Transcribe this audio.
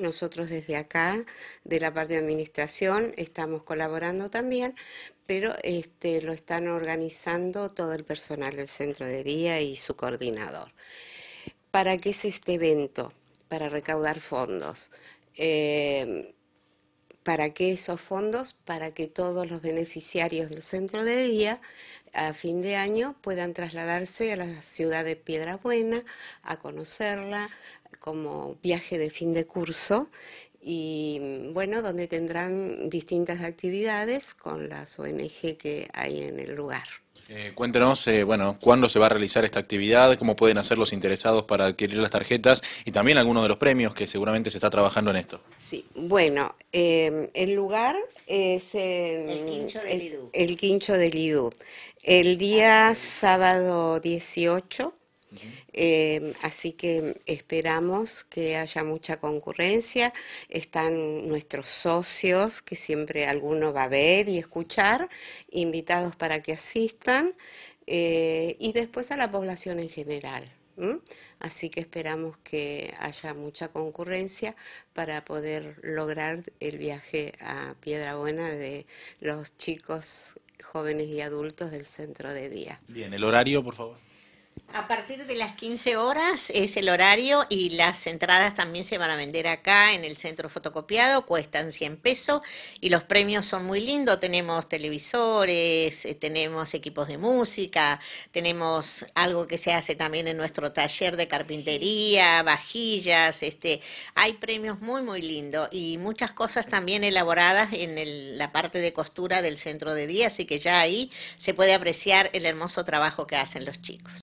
Nosotros desde acá, de la parte de administración, estamos colaborando también, pero este, lo están organizando todo el personal del centro de día y su coordinador. ¿Para qué es este evento? Para recaudar fondos. Em, ¿Para qué esos fondos? Para que todos los beneficiarios del centro de día a fin de año puedan trasladarse a la ciudad de Piedra Buena a conocerla, como viaje de fin de curso y bueno, donde tendrán distintas actividades con las ONG que hay en el lugar. Eh, cuéntenos, eh, bueno, cuándo se va a realizar esta actividad, cómo pueden hacer los interesados para adquirir las tarjetas y también algunos de los premios que seguramente se está trabajando en esto. Sí, bueno, eh, el lugar es en, el Quincho del IDU. El, Quincho del El día sábado 18 Em, así que esperamos que haya mucha concurrencia. Están nuestros socios, que siempre alguno va a ver y escuchar, invitados para que asistan, eh, y después a la población en general. Así que esperamos que haya mucha concurrencia para poder lograr el viaje a Piedra Buena de los chicos jóvenes y adultos del centro de día. Bien, el horario, por favor. A partir de las 15 horas es el horario y las entradas también se van a vender acá en el centro fotocopiado, cuestan 100 pesos y los premios son muy lindos, tenemos televisores, eh, tenemos equipos de música, tenemos algo que se hace también en nuestro taller de carpintería, vajillas, este, hay premios muy muy lindos y muchas cosas también elaboradas en la parte de costura del centro de día, así que ya ahí se puede apreciar el hermoso trabajo que hacen los chicos.